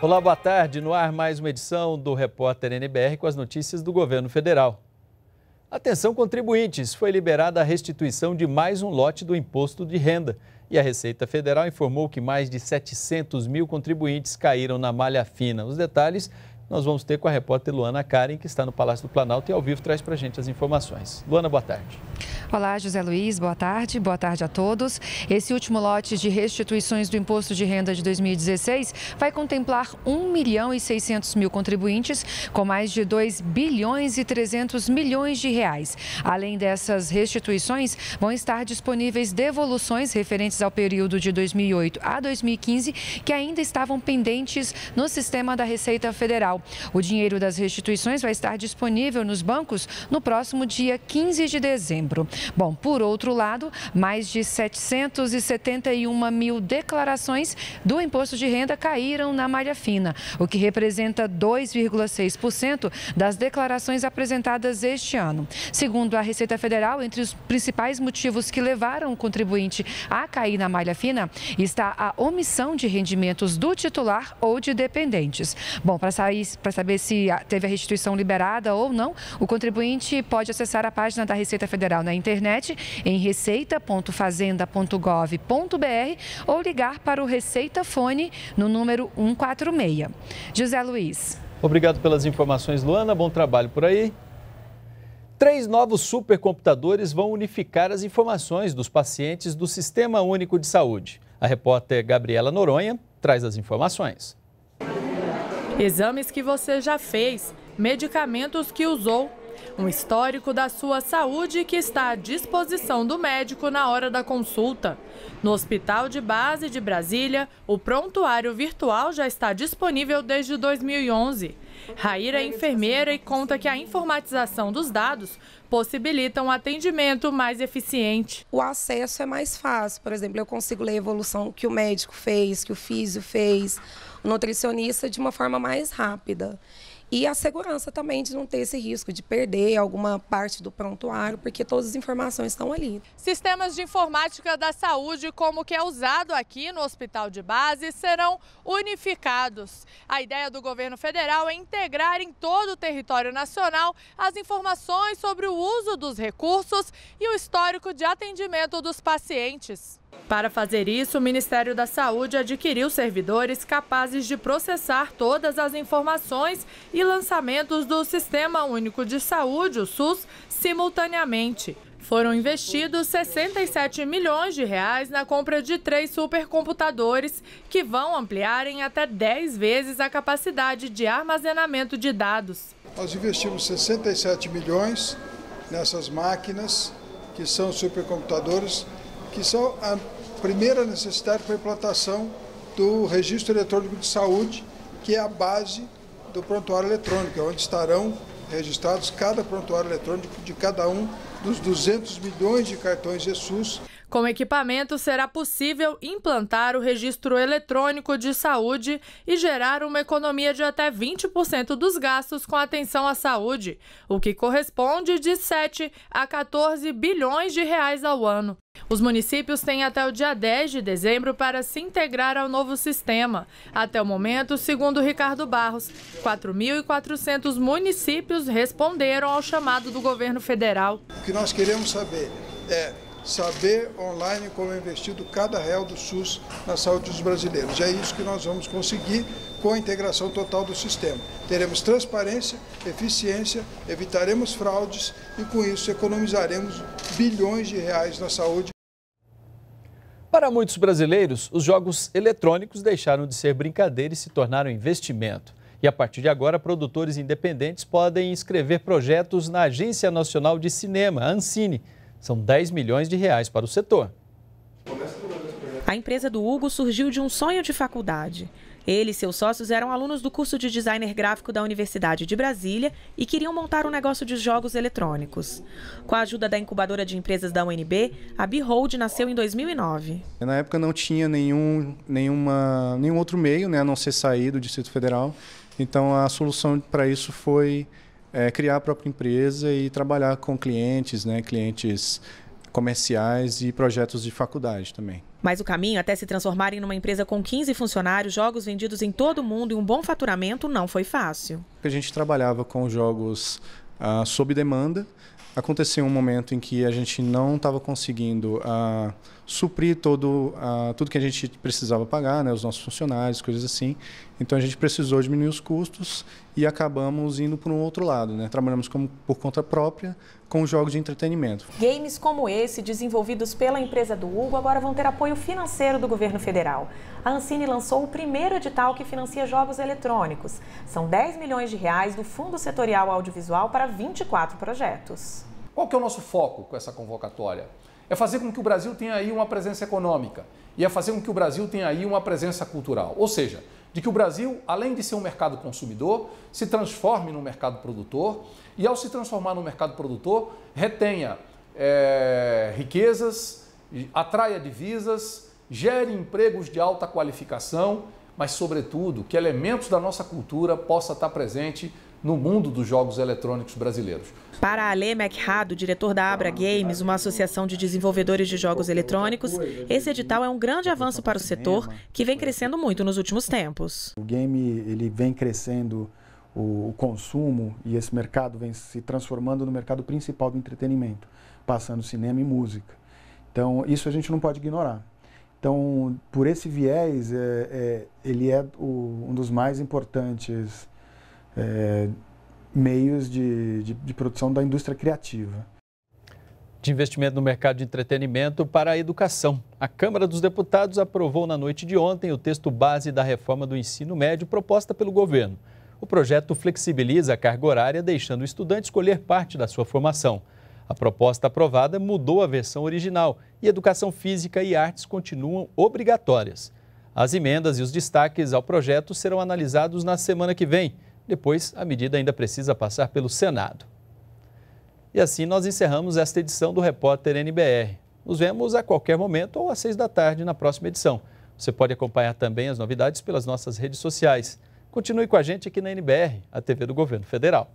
Olá, boa tarde. No ar, mais uma edição do Repórter NBR com as notícias do governo federal. Atenção, contribuintes! Foi liberada a restituição de mais um lote do imposto de renda. E a Receita Federal informou que mais de 700 mil contribuintes caíram na malha fina. Os detalhes nós vamos ter com a repórter Luana Karen, que está no Palácio do Planalto e ao vivo traz para a gente as informações. Luana, boa tarde. Olá, José Luiz, boa tarde. Boa tarde a todos. Esse último lote de restituições do Imposto de Renda de 2016 vai contemplar 1 milhão e 600 mil contribuintes com mais de 2 bilhões e 300 milhões de reais. Além dessas restituições, vão estar disponíveis devoluções referentes ao período de 2008 a 2015 que ainda estavam pendentes no sistema da Receita Federal. O dinheiro das restituições vai estar disponível nos bancos no próximo dia 15 de dezembro. Bom, por outro lado, mais de 771 mil declarações do imposto de renda caíram na malha fina, o que representa 2,6% das declarações apresentadas este ano. Segundo a Receita Federal, entre os principais motivos que levaram o contribuinte a cair na malha fina está a omissão de rendimentos do titular ou de dependentes. Bom, para saber se teve a restituição liberada ou não, o contribuinte pode acessar a página da Receita Federal na internet internet em receita.fazenda.gov.br ou ligar para o Receita Fone no número 146. José Luiz. Obrigado pelas informações, Luana. Bom trabalho por aí. Três novos supercomputadores vão unificar as informações dos pacientes do Sistema Único de Saúde. A repórter Gabriela Noronha traz as informações. Exames que você já fez, medicamentos que usou um histórico da sua saúde que está à disposição do médico na hora da consulta. No Hospital de Base de Brasília, o prontuário virtual já está disponível desde 2011. Raíra é enfermeira e conta que a informatização dos dados possibilita um atendimento mais eficiente. O acesso é mais fácil, por exemplo, eu consigo ler a evolução que o médico fez, que o físio fez, o nutricionista de uma forma mais rápida. E a segurança também de não ter esse risco de perder alguma parte do prontuário, porque todas as informações estão ali. Sistemas de informática da saúde, como o que é usado aqui no Hospital de Base, serão unificados. A ideia do governo federal é integrar em todo o território nacional as informações sobre o uso dos recursos e o histórico de atendimento dos pacientes. Para fazer isso, o Ministério da Saúde adquiriu servidores capazes de processar todas as informações e lançamentos do Sistema Único de Saúde, o SUS, simultaneamente. Foram investidos 67 milhões de reais na compra de três supercomputadores que vão ampliar em até 10 vezes a capacidade de armazenamento de dados. Nós investimos 67 milhões nessas máquinas que são supercomputadores que são a primeira necessidade para a implantação do Registro Eletrônico de Saúde, que é a base do prontuário eletrônico, onde estarão registrados cada prontuário eletrônico de cada um dos 200 milhões de cartões Jesus. Com equipamento, será possível implantar o registro eletrônico de saúde e gerar uma economia de até 20% dos gastos com atenção à saúde, o que corresponde de 7 a 14 bilhões de reais ao ano. Os municípios têm até o dia 10 de dezembro para se integrar ao novo sistema. Até o momento, segundo Ricardo Barros, 4.400 municípios responderam ao chamado do governo federal. O que nós queremos saber é saber online como é investido cada real do SUS na saúde dos brasileiros. E é isso que nós vamos conseguir com a integração total do sistema. Teremos transparência, eficiência, evitaremos fraudes e com isso economizaremos bilhões de reais na saúde. Para muitos brasileiros, os jogos eletrônicos deixaram de ser brincadeira e se tornaram investimento. E a partir de agora, produtores independentes podem inscrever projetos na Agência Nacional de Cinema, Ancine são 10 milhões de reais para o setor. A empresa do Hugo surgiu de um sonho de faculdade. Ele e seus sócios eram alunos do curso de designer gráfico da Universidade de Brasília e queriam montar um negócio de jogos eletrônicos. Com a ajuda da incubadora de empresas da UNB, a Behold nasceu em 2009. Na época não tinha nenhum, nenhuma, nenhum outro meio, né, a não ser sair do Distrito Federal. Então a solução para isso foi é, criar a própria empresa e trabalhar com clientes, né? Clientes comerciais e projetos de faculdade também. Mas o caminho até se transformar em uma empresa com 15 funcionários, jogos vendidos em todo o mundo e um bom faturamento não foi fácil. A gente trabalhava com jogos ah, sob demanda. Aconteceu um momento em que a gente não estava conseguindo ah, suprir todo, ah, tudo que a gente precisava pagar, né, os nossos funcionários, coisas assim. Então a gente precisou diminuir os custos e acabamos indo para um outro lado, né? Trabalhamos como, por conta própria com jogos de entretenimento. Games como esse, desenvolvidos pela empresa do Hugo, agora vão ter apoio financeiro do governo federal. A Ancine lançou o primeiro edital que financia jogos eletrônicos. São 10 milhões de reais do Fundo Setorial Audiovisual para 24 projetos. Qual que é o nosso foco com essa convocatória? É fazer com que o Brasil tenha aí uma presença econômica e é fazer com que o Brasil tenha aí uma presença cultural. Ou seja, de que o Brasil, além de ser um mercado consumidor, se transforme num mercado produtor e, ao se transformar num mercado produtor, retenha é, riquezas, atraia divisas, gere empregos de alta qualificação, mas, sobretudo, que elementos da nossa cultura possa estar presente no mundo dos jogos eletrônicos brasileiros. Para Ale McHado, diretor da Abra Games, uma associação de desenvolvedores de jogos eletrônicos, esse edital é um grande avanço para o setor, que vem crescendo muito nos últimos tempos. O game ele vem crescendo o, consumo e esse mercado vem se transformando no mercado principal do entretenimento, passando cinema e música. Então, isso a gente não pode ignorar. Então, por esse viés, é, é, ele é o, um dos mais importantes é, meios de, de, de produção da indústria criativa de investimento no mercado de entretenimento para a educação. A Câmara dos Deputados aprovou na noite de ontem o texto base da reforma do ensino médio proposta pelo governo. O projeto flexibiliza a carga horária, deixando o estudante escolher parte da sua formação. A proposta aprovada mudou a versão original e educação física e artes continuam obrigatórias. As emendas e os destaques ao projeto serão analisados na semana que vem. Depois, a medida ainda precisa passar pelo Senado. E assim nós encerramos esta edição do Repórter NBR. Nos vemos a qualquer momento ou às seis da tarde na próxima edição. Você pode acompanhar também as novidades pelas nossas redes sociais. Continue com a gente aqui na NBR, a TV do Governo Federal.